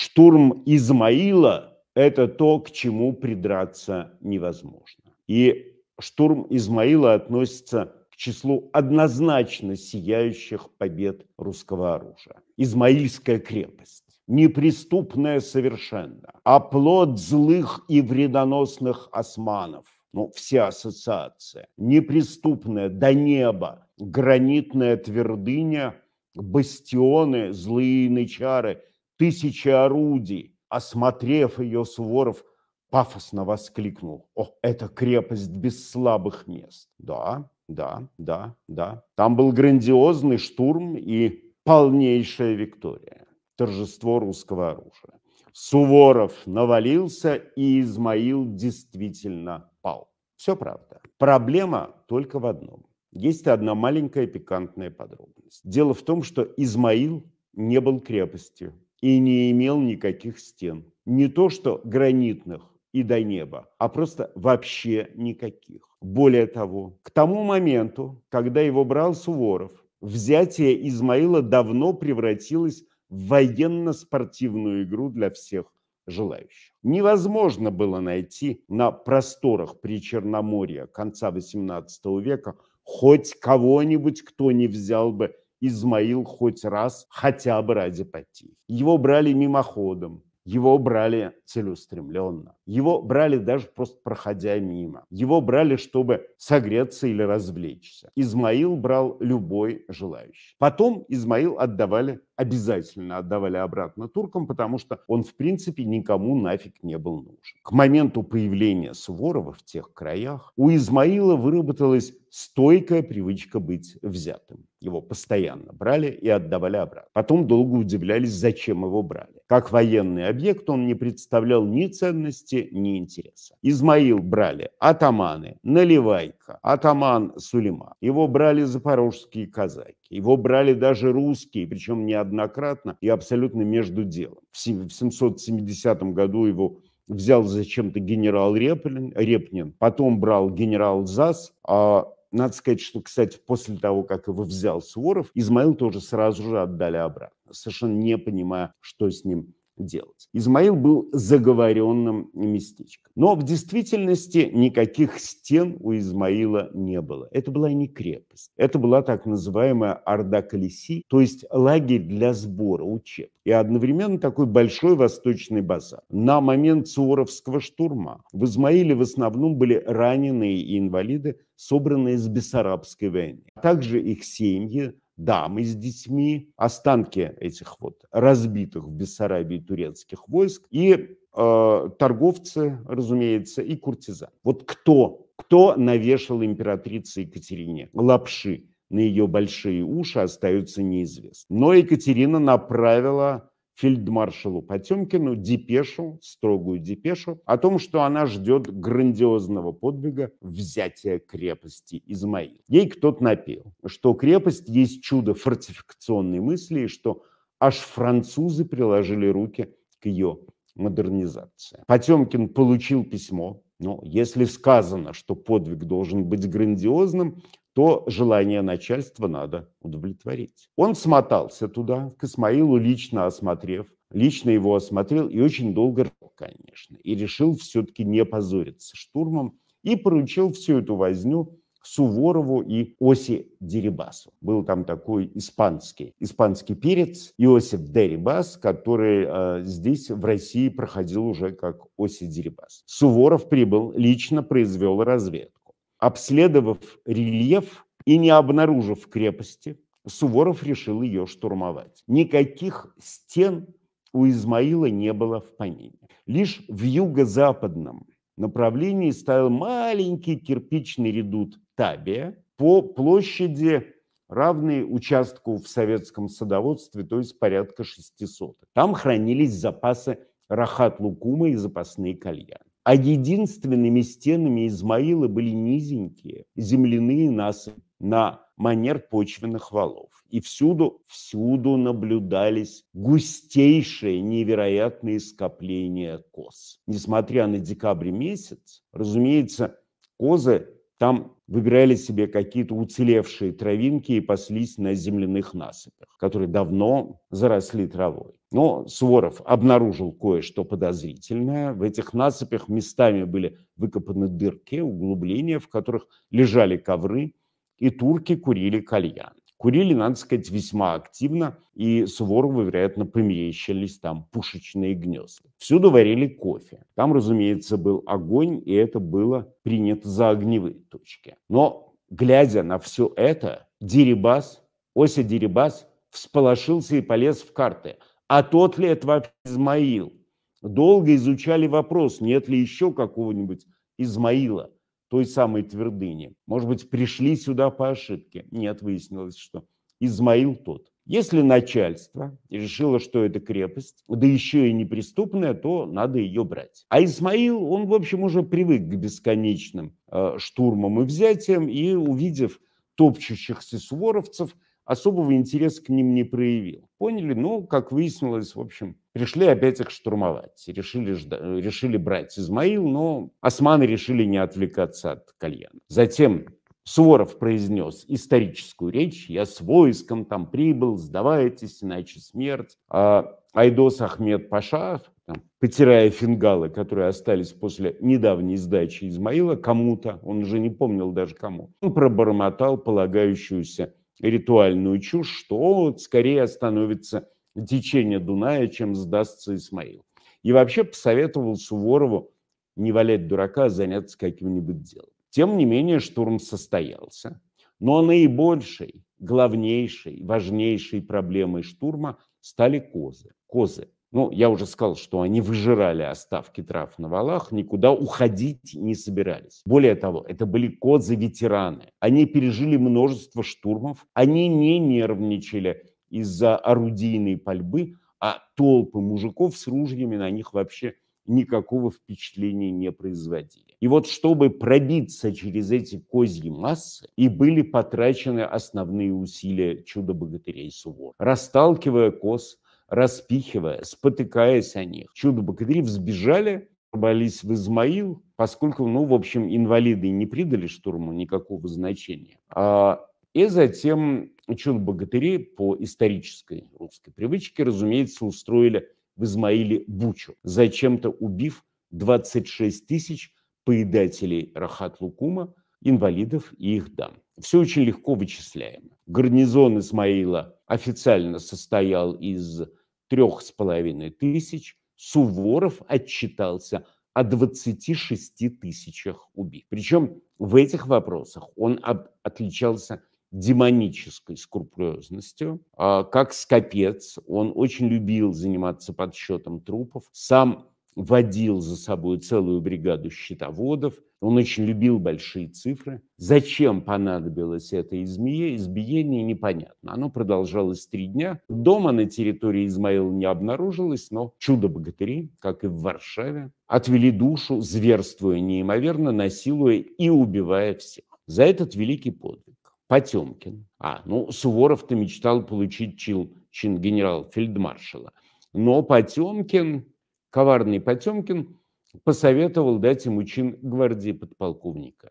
штурм Измаила – это то, к чему придраться невозможно. И штурм Измаила относится к числу однозначно сияющих побед русского оружия. Измаильская крепость неприступная совершенно, оплот а злых и вредоносных османов, ну, вся ассоциация, неприступная до неба, гранитная твердыня, бастионы, злые нычары – тысячи орудий. Осмотрев ее, Суворов пафосно воскликнул. О, это крепость без слабых мест. Да, да, да, да. Там был грандиозный штурм и полнейшая виктория. Торжество русского оружия. Суворов навалился, и Измаил действительно пал. Все правда. Проблема только в одном. Есть одна маленькая пикантная подробность. Дело в том, что Измаил не был крепостью и не имел никаких стен. Не то что гранитных и до неба, а просто вообще никаких. Более того, к тому моменту, когда его брал Суворов, взятие Измаила давно превратилось в военно-спортивную игру для всех желающих. Невозможно было найти на просторах Причерноморья конца XVIII века хоть кого-нибудь, кто не взял бы Измаил хоть раз хотя бы ради потери. Его брали мимоходом, его брали целеустремленно. Его брали даже просто проходя мимо. Его брали, чтобы согреться или развлечься. Измаил брал любой желающий. Потом Измаил отдавали, обязательно отдавали обратно туркам, потому что он, в принципе, никому нафиг не был нужен. К моменту появления Суворова в тех краях у Измаила выработалась стойкая привычка быть взятым. Его постоянно брали и отдавали обратно. Потом долго удивлялись, зачем его брали. Как военный объект он не представлял ни ценности, ни интереса. Измаил брали атаманы, Наливайка, атаман Сулейма. Его брали запорожские казаки. Его брали даже русские, причем неоднократно и абсолютно между делом. В 770 году его взял зачем-то генерал Репнин, потом брал генерал ЗАС, а надо сказать, что, кстати, после того, как его взял Суворов, Измаил тоже сразу же отдали обратно, совершенно не понимая, что с ним делать. Измаил был заговоренным местечком. Но в действительности никаких стен у Измаила не было. Это была не крепость. Это была так называемая Орда Колеси, то есть лагерь для сбора учеб. И одновременно такой большой восточный базар. На момент Суворовского штурма в Измаиле в основном были раненые и инвалиды, собранные с Бессарабской войны. а Также их семьи, дамы с детьми, останки этих вот разбитых в Бессарабии турецких войск и э, торговцы, разумеется, и куртизан. Вот кто, кто навешал императрице Екатерине лапши на ее большие уши, остается неизвестны. Но Екатерина направила фельдмаршалу Потемкину депешу, строгую депешу, о том, что она ждет грандиозного подвига взятия крепости Измаил. Ей кто-то напел, что крепость есть чудо фортификационной мысли, и что аж французы приложили руки к ее модернизации. Потемкин получил письмо, но если сказано, что подвиг должен быть грандиозным, то желание начальства надо удовлетворить. Он смотался туда, к Исмаилу лично осмотрев, лично его осмотрел и очень долго, конечно, и решил все-таки не позориться штурмом и поручил всю эту возню Суворову и Оси Дерибасу. Был там такой испанский, испанский перец Иосиф Дерибас, который э, здесь, в России, проходил уже как Оси Дерибас. Суворов прибыл, лично произвел разведку Обследовав рельеф и не обнаружив крепости, Суворов решил ее штурмовать. Никаких стен у Измаила не было в помине. Лишь в юго-западном направлении стоял маленький кирпичный редут Табия по площади, равной участку в советском садоводстве, то есть порядка 600. Там хранились запасы рахат-лукума и запасные кальяны. А единственными стенами Измаила были низенькие земляные насы на манер почвенных валов. И всюду, всюду наблюдались густейшие невероятные скопления коз. Несмотря на декабрь месяц, разумеется, козы там выбирали себе какие-то уцелевшие травинки и паслись на земляных насыпях, которые давно заросли травой. Но Суворов обнаружил кое-что подозрительное. В этих насыпях местами были выкопаны дырки, углубления, в которых лежали ковры, и турки курили кальян. Курили, надо сказать, весьма активно, и Суворовы, вероятно, померещились там пушечные гнезда. Всюду варили кофе. Там, разумеется, был огонь, и это было принято за огневые точки. Но, глядя на все это, Дерибас, Ося Дерибас всполошился и полез в карты. А тот ли это вообще Измаил? Долго изучали вопрос, нет ли еще какого-нибудь Измаила – той самой твердыни. Может быть, пришли сюда по ошибке. Нет, выяснилось, что Измаил тот. Если начальство решило, что это крепость, да еще и неприступная, то надо ее брать. А Исмаил, он, в общем, уже привык к бесконечным э, штурмам и взятиям, и, увидев топчущихся суворовцев, особого интереса к ним не проявил. Поняли, ну, как выяснилось, в общем, пришли опять их штурмовать. Решили, э, решили брать Измаил, но османы решили не отвлекаться от кальяна. Затем Суворов произнес историческую речь, я с войском там прибыл, сдавайтесь, иначе смерть. А Айдос Ахмед Паша, там, потирая фингалы, которые остались после недавней сдачи Измаила кому-то, он уже не помнил даже кому, он пробормотал полагающуюся ритуальную чушь, что скорее остановится течение Дуная, чем сдастся Исмаил. И вообще посоветовал Суворову не валять дурака, а заняться каким-нибудь делом. Тем не менее, штурм состоялся. Но наибольшей, главнейшей, важнейшей проблемой штурма стали козы. Козы ну, я уже сказал, что они выжирали оставки трав на валах, никуда уходить не собирались. Более того, это были козы-ветераны. Они пережили множество штурмов, они не нервничали из-за орудийной пальбы, а толпы мужиков с ружьями на них вообще никакого впечатления не производили. И вот чтобы пробиться через эти козьи массы, и были потрачены основные усилия чудо-богатырей Сувора. Расталкивая коз, распихивая, спотыкаясь о них. Чудо-богатыри взбежали, рвались в Измаил, поскольку, ну, в общем, инвалиды не придали штурму никакого значения. А, и затем чудо-богатыри по исторической русской привычке, разумеется, устроили в Измаиле бучу, зачем-то убив 26 тысяч поедателей рахат-лукума, инвалидов и их дам. Все очень легко вычисляемо. Гарнизон Исмаила официально состоял из трех с половиной тысяч Суворов отчитался о 26 тысячах убит. Причем в этих вопросах он отличался демонической скрупулезностью. А как скопец, он очень любил заниматься подсчетом трупов. Сам водил за собой целую бригаду счетоводов. Он очень любил большие цифры. Зачем понадобилось это измие, избиение, непонятно. Оно продолжалось три дня. Дома на территории Измаила не обнаружилось, но чудо-богатыри, как и в Варшаве, отвели душу, зверствуя неимоверно, насилуя и убивая всех. За этот великий подвиг Потемкин. А, ну, Суворов-то мечтал получить чин, чин генерал-фельдмаршала. Но Потемкин Коварный Потемкин посоветовал дать ему чин гвардии подполковника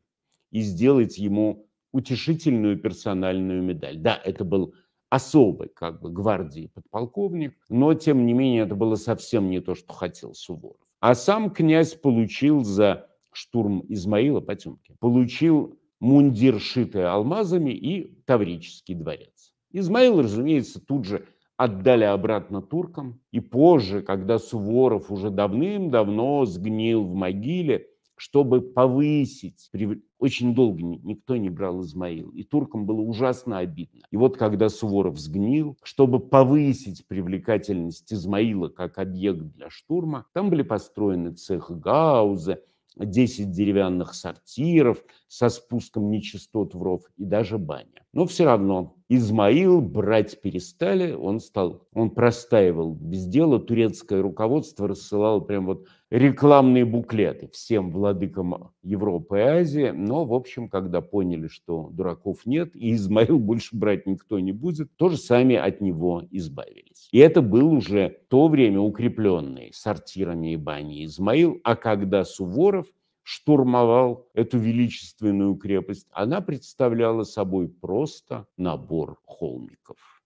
и сделать ему утешительную персональную медаль. Да, это был особый как бы гвардии подполковник, но тем не менее это было совсем не то, что хотел Суворов. А сам князь получил за штурм Измаила Потемкин, получил мундир, шитый алмазами, и Таврический дворец. Измаил, разумеется, тут же отдали обратно туркам. И позже, когда Суворов уже давным-давно сгнил в могиле, чтобы повысить, очень долго никто не брал Измаил, и туркам было ужасно обидно. И вот когда Суворов сгнил, чтобы повысить привлекательность Измаила как объект для штурма, там были построены цех гаузы, 10 деревянных сортиров, со спуском нечистот в ров и даже баня. Но все равно Измаил брать перестали, он стал, он простаивал без дела, турецкое руководство рассылало прям вот рекламные буклеты всем владыкам Европы и Азии, но, в общем, когда поняли, что дураков нет, и Измаил больше брать никто не будет, тоже сами от него избавились. И это был уже то время укрепленный сортирами и баней Измаил, а когда Суворов штурмовал эту величественную крепость, она представляла собой просто набор холмиков.